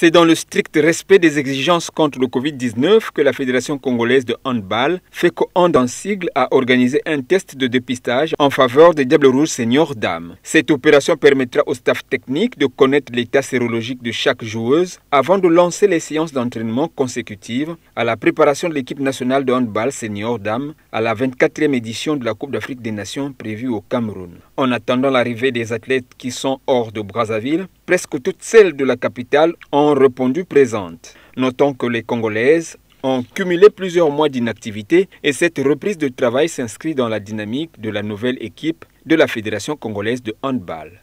C'est dans le strict respect des exigences contre le Covid-19 que la Fédération congolaise de handball, fait Hand en sigle, a organisé un test de dépistage en faveur des Diables Rouges seniors dames. Cette opération permettra au staff technique de connaître l'état sérologique de chaque joueuse avant de lancer les séances d'entraînement consécutives à la préparation de l'équipe nationale de handball senior dames à la 24e édition de la Coupe d'Afrique des Nations prévue au Cameroun. En attendant l'arrivée des athlètes qui sont hors de Brazzaville, presque toutes celles de la capitale ont répondu présentes. Notons que les Congolaises ont cumulé plusieurs mois d'inactivité et cette reprise de travail s'inscrit dans la dynamique de la nouvelle équipe de la Fédération congolaise de handball.